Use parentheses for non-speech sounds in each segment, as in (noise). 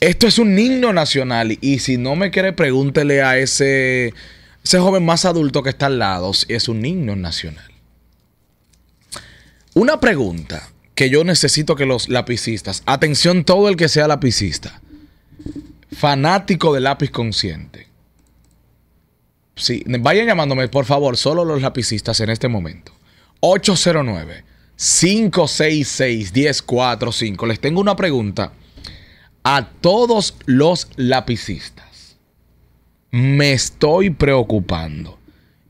Esto es un himno nacional y si no me quiere, pregúntele a ese, ese joven más adulto que está al lado. es un himno nacional. Una pregunta que yo necesito que los lapicistas, atención todo el que sea lapicista, fanático de lápiz consciente. Sí, vayan llamándome, por favor, solo los lapicistas en este momento. 809 566 1045. Les tengo una pregunta a todos los lapicistas. Me estoy preocupando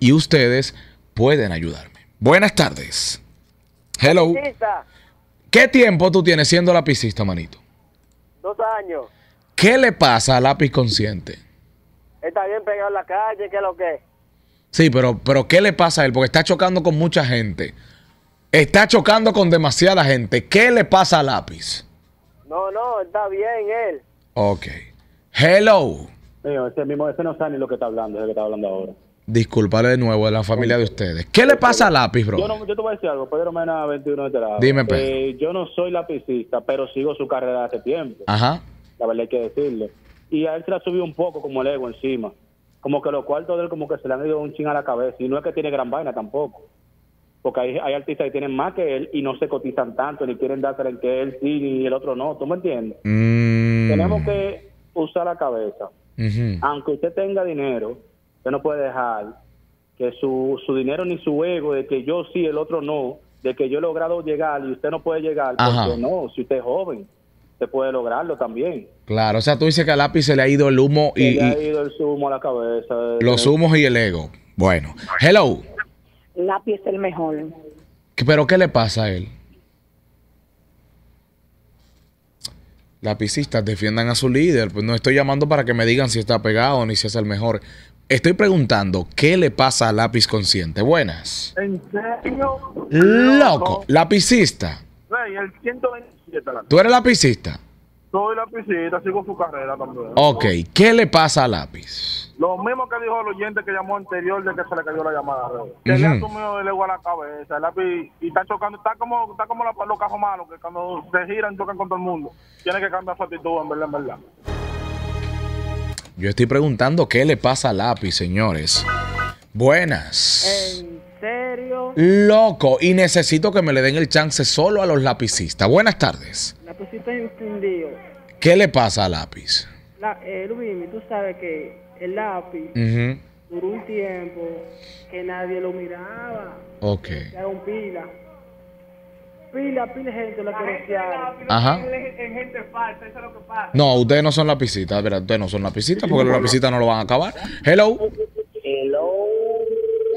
y ustedes pueden ayudarme. Buenas tardes. Hello. ¿Qué tiempo tú tienes siendo lapicista, manito? Dos años. ¿Qué le pasa a lápiz consciente? Está bien pegado en la calle, ¿qué es lo que? Sí, pero, pero ¿qué le pasa a él? Porque está chocando con mucha gente. Está chocando con demasiada gente. ¿Qué le pasa a lápiz? No, no, está bien él. Ok. Hello. mira ese mismo, ese no sabe ni lo que está hablando, es el que está hablando ahora. Disculpale de nuevo a la familia de ustedes. ¿Qué le pasa a Lápiz, bro? Yo, no, yo te voy a decir algo, Pedro Mena 21 de este lado. Dime, Pedro. Eh, yo no soy lapicista, pero sigo su carrera hace tiempo. Ajá. La verdad hay que decirle. Y a él se la subido un poco como el ego encima. Como que los cuartos de él como que se le han ido un ching a la cabeza. Y no es que tiene gran vaina tampoco porque hay, artistas que tienen más que él y no se cotizan tanto, ni quieren darse el que él sí ni el otro no, ¿tú me entiendes? Mm. Tenemos que usar la cabeza. Aunque usted tenga dinero, usted no puede dejar que su, su dinero ni su ego de que yo sí, el otro no, de que yo he logrado llegar y usted no puede llegar, porque no, si usted es joven, usted puede lograrlo también. Claro, o sea, tú dices que al lápiz se le ha ido el humo y... Se le ha ido el humo a la cabeza. Los eh. humos y el ego. Bueno, hello. Lápiz es el mejor. ¿Pero qué le pasa a él? Lapicistas defiendan a su líder. Pues no estoy llamando para que me digan si está pegado ni si es el mejor. Estoy preguntando, ¿qué le pasa a Lápiz Consciente? Buenas. ¿En serio? Loco, lapicista. el 127, ¿Tú eres lapicista? Soy lapicista, sigo su carrera también. Ok, ¿qué le pasa a Lápiz? Lo mismo que dijo el oyente que llamó anterior de que se le cayó la llamada. Que le -huh. le el ego a la cabeza. El lápiz, y está chocando, está como, está como la, los cajos malos, que cuando se giran tocan con todo el mundo. Tiene que cambiar su actitud, en verdad, en verdad. Yo estoy preguntando qué le pasa a lápiz, señores. Buenas. ¿En serio? Loco, y necesito que me le den el chance solo a los lapicistas. Buenas tardes. Lapicista entendido. ¿Qué le pasa a lápiz? La, eh, tú sabes que el lápiz, uh duró un tiempo que nadie lo miraba. Ok. Era un pila. Pila, pila gente lo que Ajá. En gente falsa, eso es lo que pasa. No, ustedes no son lapicitas, verdad, ustedes no son lapicitas porque los lapicitas no lo van a acabar. Hello. Hello.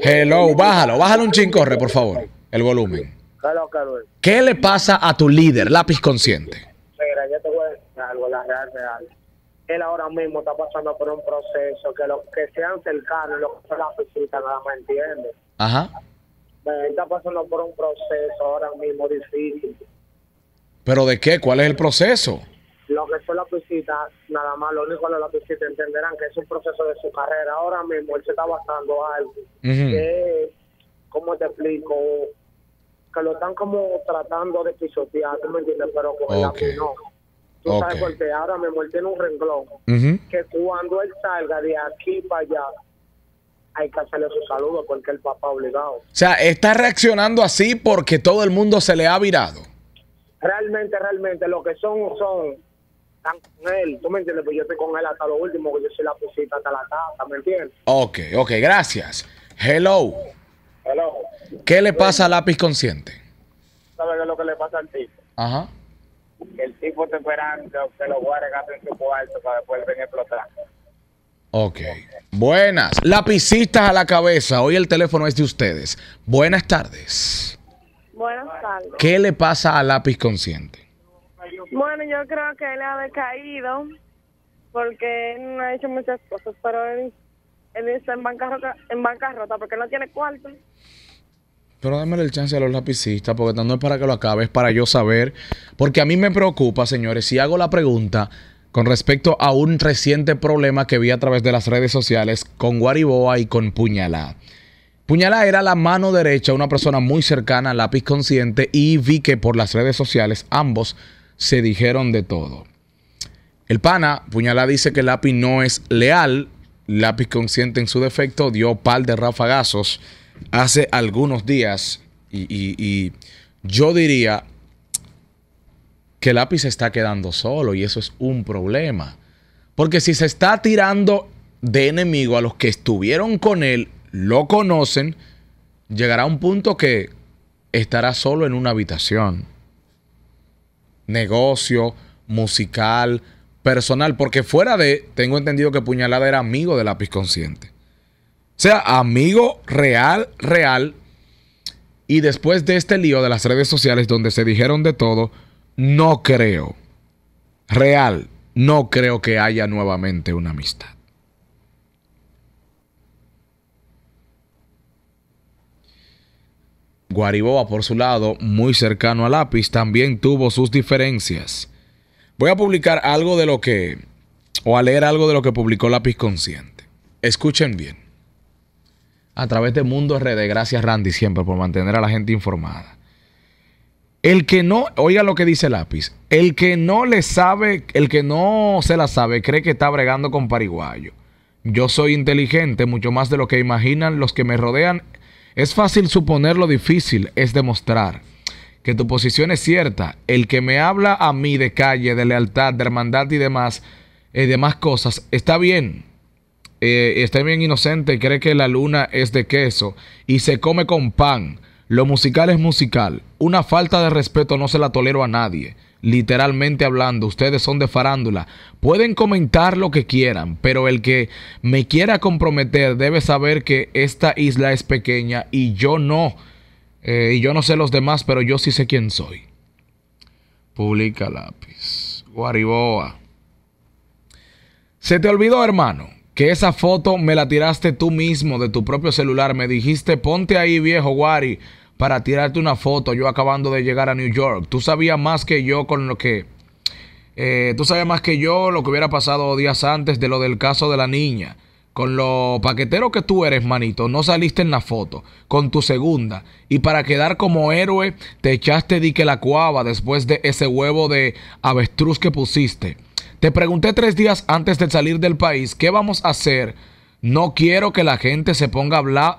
Hello, bájalo, bájalo un chincorre, por favor, el volumen. Hello, Carlos. ¿Qué le pasa a tu líder, lápiz consciente? Mira, yo te voy a decir algo, la real, real él ahora mismo está pasando por un proceso que los que sean cercanos, los que son la visita, nada más entiende. Ajá. Él está pasando por un proceso ahora mismo difícil. ¿Pero de qué? ¿Cuál es el proceso? Los que son la visitas, nada más, lo único que la visitas entenderán que es un proceso de su carrera. Ahora mismo él se está basando algo. ¿Cómo te explico? Que lo están como tratando de pisotear, ¿tú me entiendes? Pero con okay. no. Tú okay. sabes porque ahora me muerte en un renglón. Que cuando él salga de aquí para allá, hay que hacerle su saludo porque el papá obligado. O sea, está reaccionando así porque todo el mundo se le ha virado. Realmente, realmente, lo que son, son están con él. ¿Tú me entiendes? Pues yo estoy con él hasta lo último, que yo soy la pusita hasta la casa, ¿me entiendes? Ok, ok, gracias. Hello. Hello. ¿Qué le pasa a lápiz consciente? ¿Sabes lo que le pasa al tipo? Ajá el tipo está esperando que lo guarde en su cuarto para después venir a explotar. Ok. Buenas. Lapicitas a la cabeza. Hoy el teléfono es de ustedes. Buenas tardes. Buenas tardes. ¿Qué le pasa a lápiz consciente? Bueno, yo creo que él ha decaído porque no ha hecho muchas cosas, pero él, él está en bancarrota, en bancarrota porque no tiene cuarto. Pero dame el chance a los lapicistas, porque no es para que lo acabe, es para yo saber. Porque a mí me preocupa, señores, si hago la pregunta con respecto a un reciente problema que vi a través de las redes sociales con Guariboa y con Puñalá. Puñalá era la mano derecha, una persona muy cercana a lápiz consciente, y vi que por las redes sociales ambos se dijeron de todo. El pana, Puñalá, dice que lápiz no es leal, lápiz consciente en su defecto, dio pal de rafagazos hace algunos días y, yo diría que lápiz se está quedando solo y eso es un problema. Porque si se está tirando de enemigo a los que estuvieron con él, lo conocen, llegará un punto que estará solo en una habitación. Negocio, musical, personal, porque fuera de, tengo entendido que Puñalada era amigo de Lápiz Consciente sea, amigo real, real. Y después de este lío de las redes sociales donde se dijeron de todo, no creo, real, no creo que haya nuevamente una amistad. Guariboa, por su lado, muy cercano a Lápiz, también tuvo sus diferencias. Voy a publicar algo de lo que, o a leer algo de lo que publicó Lápiz Consciente. Escuchen bien a través de Mundo RD. Gracias Randy siempre por mantener a la gente informada. El que no, oiga lo que dice Lápiz, el que no le sabe, el que no se la sabe, cree que está bregando con pariguayo. Yo soy inteligente, mucho más de lo que imaginan los que me rodean. Es fácil suponer lo difícil, es demostrar que tu posición es cierta. El que me habla a mí de calle, de lealtad, de hermandad y demás, eh, demás cosas, está bien eh, está esté bien inocente, cree que la luna es de queso y se come con pan. Lo musical es musical. Una falta de respeto no se la tolero a nadie. Literalmente hablando, ustedes son de farándula. Pueden comentar lo que quieran, pero el que me quiera comprometer debe saber que esta isla es pequeña y yo no. Eh, y yo no sé los demás, pero yo sí sé quién soy. Publica lápiz. Guariboa. Se te olvidó, hermano que esa foto me la tiraste tú mismo de tu propio celular. Me dijiste, ponte ahí viejo Wari para tirarte una foto yo acabando de llegar a New York. Tú sabías más que yo con lo que... Eh, tú sabías más que yo lo que hubiera pasado días antes de lo del caso de la niña. Con lo paquetero que tú eres, manito, no saliste en la foto, con tu segunda. Y para quedar como héroe, te echaste dique la cuava después de ese huevo de avestruz que pusiste. Te pregunté tres días antes de salir del país, ¿qué vamos a hacer? No quiero que la gente se ponga a hablar.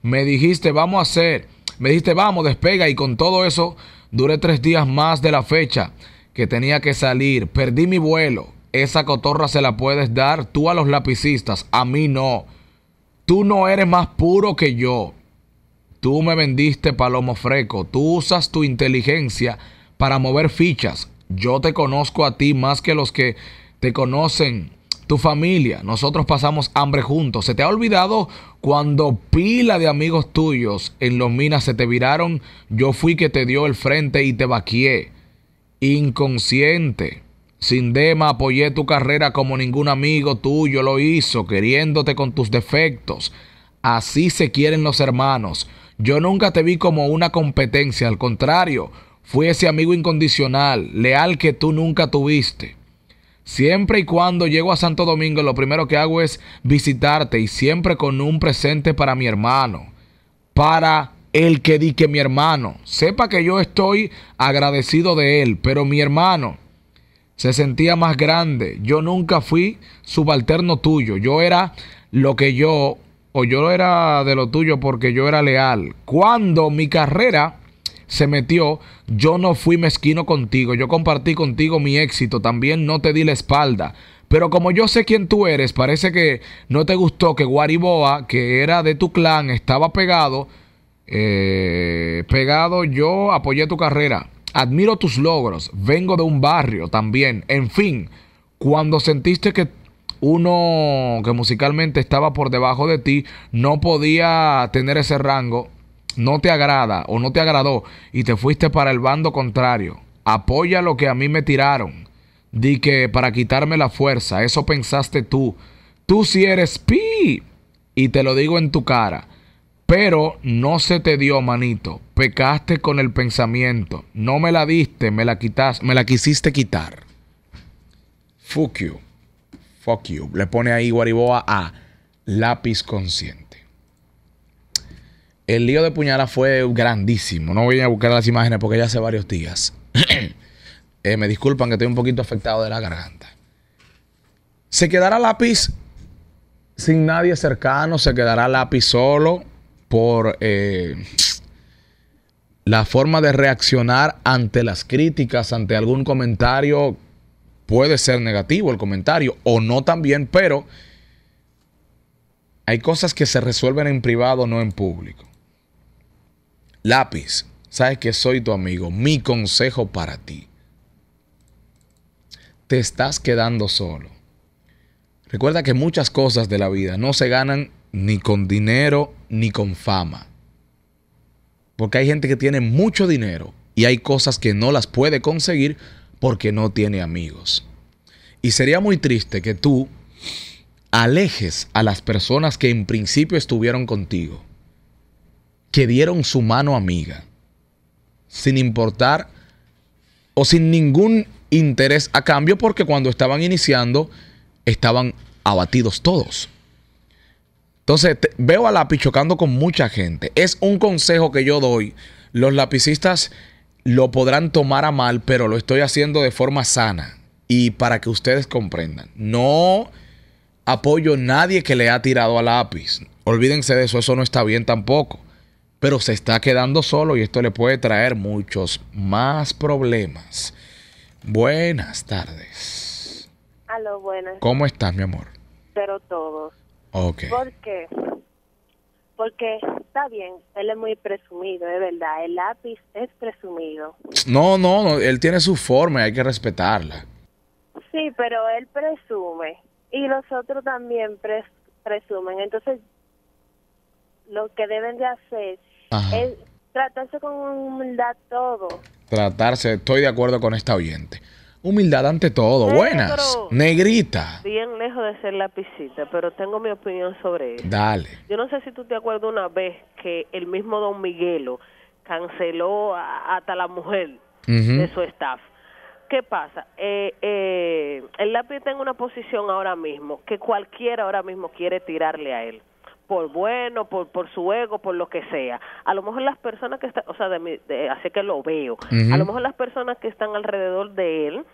Me dijiste, vamos a hacer. Me dijiste, vamos, despega. Y con todo eso, duré tres días más de la fecha que tenía que salir. Perdí mi vuelo. Esa cotorra se la puedes dar tú a los lapicistas, a mí no. Tú no eres más puro que yo. Tú me vendiste palomo freco. Tú usas tu inteligencia para mover fichas. Yo te conozco a ti más que los que te conocen tu familia. Nosotros pasamos hambre juntos. ¿Se te ha olvidado cuando pila de amigos tuyos en los minas se te viraron? Yo fui que te dio el frente y te vaquié. Inconsciente. Sin dema apoyé tu carrera como ningún amigo tuyo lo hizo, queriéndote con tus defectos. Así se quieren los hermanos. Yo nunca te vi como una competencia, al contrario, Fui ese amigo incondicional, leal que tú nunca tuviste. Siempre y cuando llego a Santo Domingo, lo primero que hago es visitarte y siempre con un presente para mi hermano, para el que di que mi hermano. Sepa que yo estoy agradecido de él, pero mi hermano se sentía más grande. Yo nunca fui subalterno tuyo. Yo era lo que yo, o yo era de lo tuyo porque yo era leal. Cuando mi carrera se metió, yo no fui mezquino contigo, yo compartí contigo mi éxito, también no te di la espalda. Pero como yo sé quién tú eres, parece que no te gustó que Guariboa, que era de tu clan, estaba pegado. Eh, pegado, yo apoyé tu carrera. Admiro tus logros. Vengo de un barrio también. En fin, cuando sentiste que uno que musicalmente estaba por debajo de ti no podía tener ese rango, no te agrada o no te agradó y te fuiste para el bando contrario, apoya lo que a mí me tiraron. Di que para quitarme la fuerza, eso pensaste tú. Tú si eres pi. Y te lo digo en tu cara. Pero no se te dio, manito. Pecaste con el pensamiento. No me la diste, me la me la quisiste quitar. Fuck you. Fuck you. Le pone ahí Guariboa a lápiz consciente el lío de puñalas fue grandísimo. No voy a buscar las imágenes porque ya hace varios días. (clears throat) Eh, me disculpan que estoy un poquito afectado de la garganta. Se quedará lápiz sin nadie cercano, se quedará lápiz solo por eh, la forma de reaccionar ante las críticas, ante algún comentario. Puede ser negativo el comentario o no también, pero hay cosas que se resuelven en privado, no en público. Lápiz, sabes que soy tu amigo. Mi consejo para ti. Te estás quedando solo. Recuerda que muchas cosas de la vida no se ganan ni con dinero ni con fama. Porque hay gente que tiene mucho dinero y hay cosas que no las puede conseguir porque no tiene amigos. Y sería muy triste que tú alejes a las personas que en principio estuvieron contigo que dieron su mano amiga, sin importar o sin ningún interés a cambio, porque cuando estaban iniciando estaban abatidos todos. Entonces veo a lápiz chocando con mucha gente. Es un consejo que yo doy. Los lapicistas lo podrán tomar a mal, pero lo estoy haciendo de forma sana y para que ustedes comprendan. No apoyo a nadie que le ha tirado a lápiz. Olvídense de eso, eso no está bien tampoco pero se está quedando solo y esto le puede traer muchos más problemas. Buenas tardes. Aló, buenas. ¿Cómo estás, mi amor? Pero todos. Ok. ¿Por qué? Porque está bien, él es muy presumido, de verdad. El lápiz es presumido. No, no, no, él tiene su forma y hay que respetarla. Sí, pero él presume. Y los otros también presumen. Entonces, lo que deben de hacer, tratarse con humildad todo. Tratarse, estoy de acuerdo con esta oyente. Humildad ante todo. Buenas. Negrita. Bien lejos de ser lapicita pero tengo mi opinión sobre eso. Dale. Yo no sé si tú te acuerdas una vez que el mismo Don Miguelo canceló a, hasta la mujer de su staff. ¿Qué pasa? Eh, eh, el lápiz tiene una posición ahora mismo que cualquiera ahora mismo quiere tirarle a él por bueno, por, por su ego, por lo que sea. A lo mejor las personas que están, o sea, de, así que lo veo, a lo mejor las personas que están alrededor de él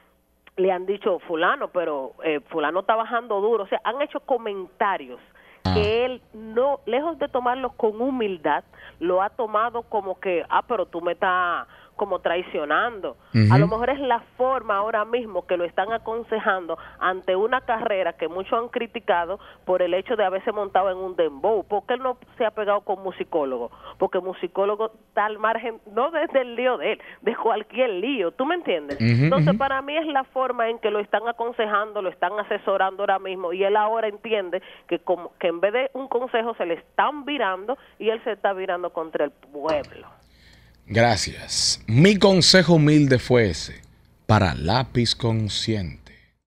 le han dicho fulano, pero eh, fulano está bajando duro, o sea, han hecho comentarios ah. que él no, lejos de tomarlos con humildad, lo ha tomado como que, ah, pero tú me estás como traicionando. A lo mejor es la forma ahora mismo que lo están aconsejando ante una carrera que muchos han criticado por el hecho de haberse montado en un dembow. Porque él no se ha pegado con musicólogo? Porque musicólogo está al margen, no desde el lío de él, de cualquier lío, ¿tú me entiendes? Entonces, para mí es la forma en que lo están aconsejando, lo están asesorando ahora mismo y él ahora entiende que, como, que en vez de un consejo se le están virando y él se está virando contra el pueblo. Gracias. Mi consejo humilde fue ese, para lápiz consciente.